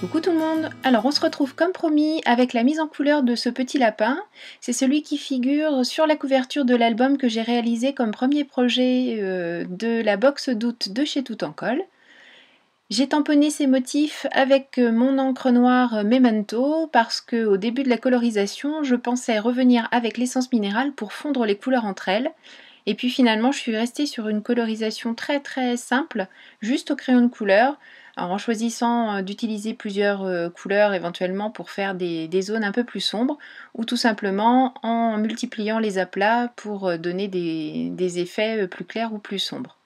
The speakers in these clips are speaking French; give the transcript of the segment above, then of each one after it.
Coucou tout le monde Alors on se retrouve comme promis avec la mise en couleur de ce petit lapin. C'est celui qui figure sur la couverture de l'album que j'ai réalisé comme premier projet euh, de la box d'août de chez Tout en col J'ai tamponné ces motifs avec euh, mon encre noire Memento parce que au début de la colorisation, je pensais revenir avec l'essence minérale pour fondre les couleurs entre elles. Et puis finalement, je suis restée sur une colorisation très très simple, juste au crayon de couleur, en choisissant euh, d'utiliser plusieurs euh, couleurs éventuellement pour faire des, zones un peu plus sombres ou tout simplement en multipliant les aplats pour euh, donner des, effets plus clairs ou plus sombres.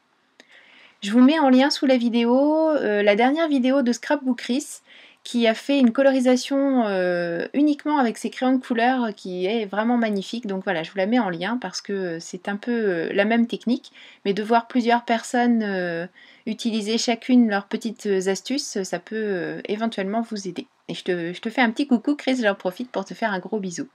Je vous mets en lien sous la vidéo la dernière vidéo de Scrapbook Chris qui a fait une colorisation euh, uniquement avec ses crayons de couleur euh, qui est vraiment magnifique. Donc voilà, je vous la mets en lien parce que c'est un peu euh, la même technique, mais de voir plusieurs personnes utiliser chacune leurs petites astuces, ça peut éventuellement vous aider. Et je te, fais un petit coucou, Chris, j'en profite pour te faire un gros bisou.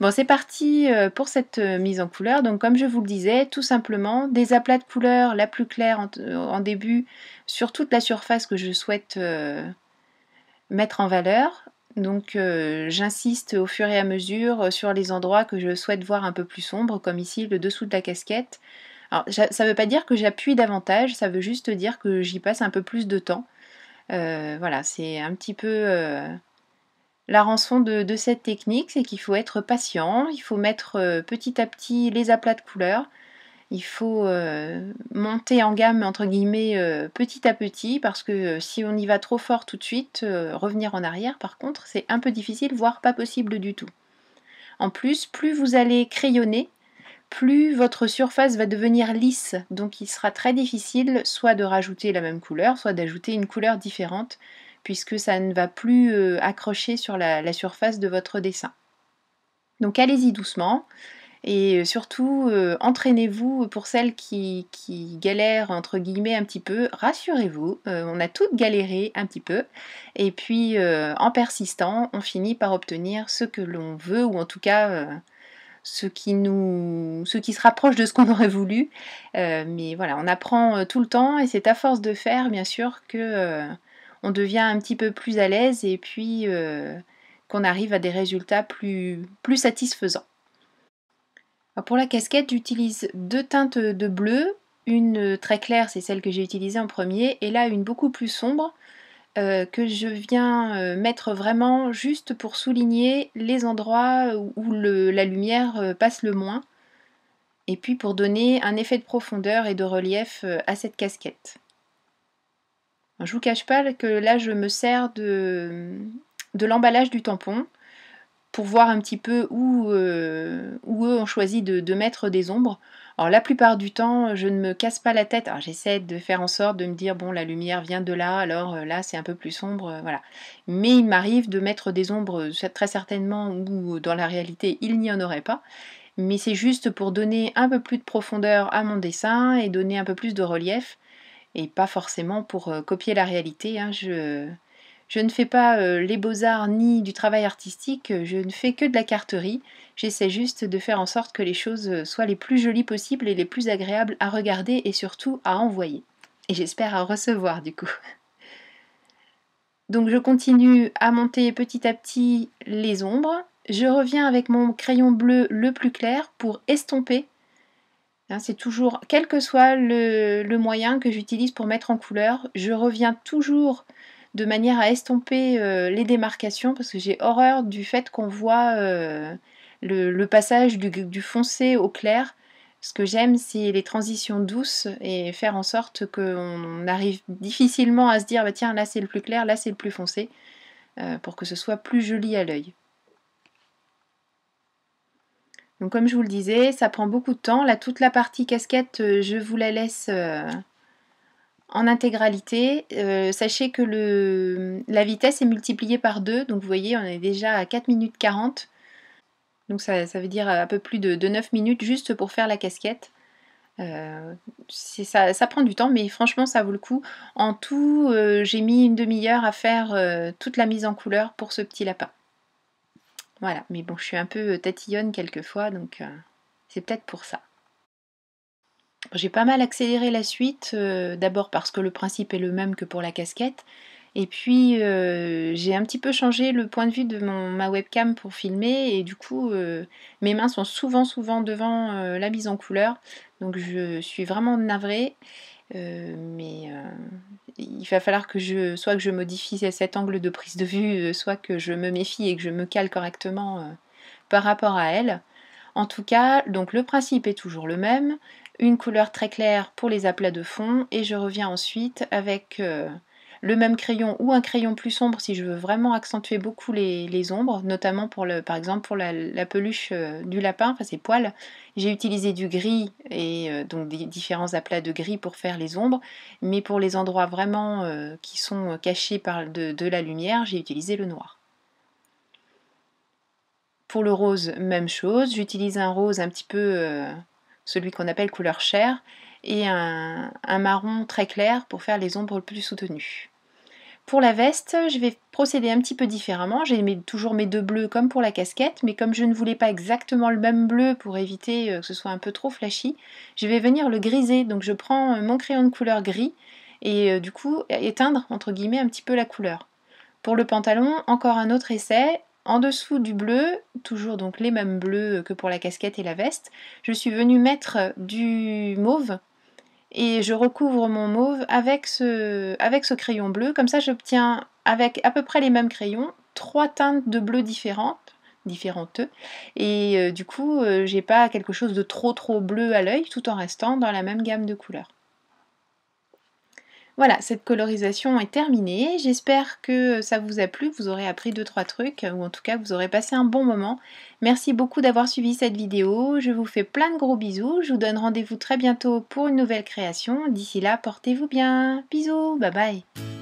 Bon, c'est parti pour cette mise en couleur. Donc, comme je vous le disais, tout simplement, des aplats de couleurs la plus claire en début sur toute la surface que je souhaite mettre en valeur. Donc euh, j'insiste au fur et à mesure euh, sur les endroits que je souhaite voir un peu plus sombres, comme ici le dessous de la casquette. Alors ça ne veut pas dire que j'appuie davantage, ça veut juste dire que j'y passe un peu plus de temps. Euh, voilà, c'est un petit peu la rançon de, de cette technique, c'est qu'il faut être patient, il faut mettre petit à petit les aplats de couleurs il faut euh, monter en gamme entre guillemets euh, petit à petit parce que euh, si on y va trop fort tout de suite, revenir en arrière par contre c'est un peu difficile voire pas possible du tout. En plus, plus vous allez crayonner, plus votre surface va devenir lisse, donc il sera très difficile soit de rajouter la même couleur, soit d'ajouter une couleur différente, puisque ça ne va plus accrocher sur la surface de votre dessin. Donc allez-y doucement, et euh, surtout, euh, entraînez-vous pour celles qui, galèrent, entre guillemets, un petit peu. Rassurez-vous, euh, on a toutes galéré un petit peu. Et puis, en persistant, on finit par obtenir ce que l'on veut, ou en tout cas, ce, qui nous, ce qui se rapproche de ce qu'on aurait voulu. mais voilà, on apprend tout le temps, et c'est à force de faire, bien sûr, que on devient un petit peu plus à l'aise, et puis qu'on arrive à des résultats plus, plus satisfaisants. Pour la casquette, j'utilise deux teintes de bleu, une très claire, c'est celle que j'ai utilisée en premier, et là une beaucoup plus sombre euh, que je viens euh, mettre vraiment juste pour souligner les endroits où la lumière euh, passe le moins, et puis pour donner un effet de profondeur et de relief à cette casquette. Je vous cache pas que là je me sers de, de l'emballage du tampon pour voir un petit peu où, euh, où eux ont choisi de, mettre des ombres. Alors la plupart du temps, je ne me casse pas la tête. Alors j'essaie de faire en sorte de me dire bon la lumière vient de là, alors euh, là c'est un peu plus sombre, euh, voilà. Mais il m'arrive de mettre des ombres très certainement où dans la réalité il n'y en aurait pas. Mais c'est juste pour donner un peu plus de profondeur à mon dessin et donner un peu plus de relief et pas forcément pour copier la réalité. Hein. Je, je ne fais pas euh, les beaux-arts ni du travail artistique, euh, je ne fais que de la carterie. J'essaie juste de faire en sorte que les choses euh, soient les plus jolies possibles et les plus agréables à regarder et surtout à envoyer. Et j'espère à recevoir du coup. Donc je continue à monter petit à petit les ombres. Je reviens avec mon crayon bleu le plus clair pour estomper. Hein, c'est toujours, quel que soit le moyen que j'utilise pour mettre en couleur, je reviens toujours de manière à estomper euh, les démarcations, parce que j'ai horreur du fait qu'on voit euh, le, passage du, foncé au clair. Ce que j'aime, c'est les transitions douces et faire en sorte qu'on arrive difficilement à se dire bah, tiens, là c'est le plus clair, là c'est le plus foncé, euh, pour que ce soit plus joli à l'œil. Donc, comme je vous le disais, ça prend beaucoup de temps. Là, toute la partie casquette, je vous la laisse en intégralité. Euh, sachez que le, la vitesse est multipliée par 2, donc vous voyez, on est déjà à 4 minutes 40. Donc ça, ça veut dire un peu plus de, 9 minutes juste pour faire la casquette. Euh, ça, ça, prend du temps, mais franchement, ça vaut le coup. En tout, euh, j'ai mis une demi-heure à faire toute la mise en couleur pour ce petit lapin. Voilà, mais bon, je suis un peu tatillonne quelquefois, donc c'est peut-être pour ça. J'ai pas mal accéléré la suite, euh, d'abord parce que le principe est le même que pour la casquette, et puis euh, j'ai un petit peu changé le point de vue de ma webcam pour filmer, et du coup euh, mes mains sont souvent souvent devant la mise en couleur, donc je suis vraiment navrée. mais il va falloir que je soit que je modifie cet angle de prise de vue, soit que je me méfie et que je me cale correctement par rapport à elle. En tout cas, donc le principe est toujours le même une couleur très claire pour les aplats de fond et je reviens ensuite avec euh, le même crayon ou un crayon plus sombre si je veux vraiment accentuer beaucoup les, ombres, notamment pour le, par exemple pour la, peluche euh, du lapin, enfin ses poils. J'ai utilisé du gris et euh, donc des différents aplats de gris pour faire les ombres, mais pour les endroits vraiment qui sont cachés par de la lumière, j'ai utilisé le noir. Pour le rose, même chose, j'utilise un rose un petit peu celui qu'on appelle couleur chair, et un, marron très clair pour faire les ombres plus soutenues. Pour la veste, je vais procéder un petit peu différemment. J'ai toujours mes deux bleus comme pour la casquette, mais comme je ne voulais pas exactement le même bleu pour éviter euh, que ce soit un peu trop flashy, je vais venir le griser. Donc je prends euh, mon crayon de couleur gris et euh, du coup éteindre entre guillemets un petit peu la couleur. Pour le pantalon, encore un autre essai en dessous du bleu, toujours donc les mêmes bleus que pour la casquette et la veste, je suis venue mettre du mauve et je recouvre mon mauve avec ce, avec ce crayon bleu. Comme ça, j'obtiens avec à peu près les mêmes crayons trois teintes de bleu différentes différentes et euh, du coup euh, j'ai pas quelque chose de trop trop bleu à l'œil tout en restant dans la même gamme de couleurs. Voilà, cette colorisation est terminée. J'espère que ça vous a plu, vous aurez appris 2-3 trucs, ou en tout cas vous aurez passé un bon moment. Merci beaucoup d'avoir suivi cette vidéo, je vous fais plein de gros bisous, je vous donne rendez-vous très bientôt pour une nouvelle création. D'ici là, portez-vous bien. Bisous, bye bye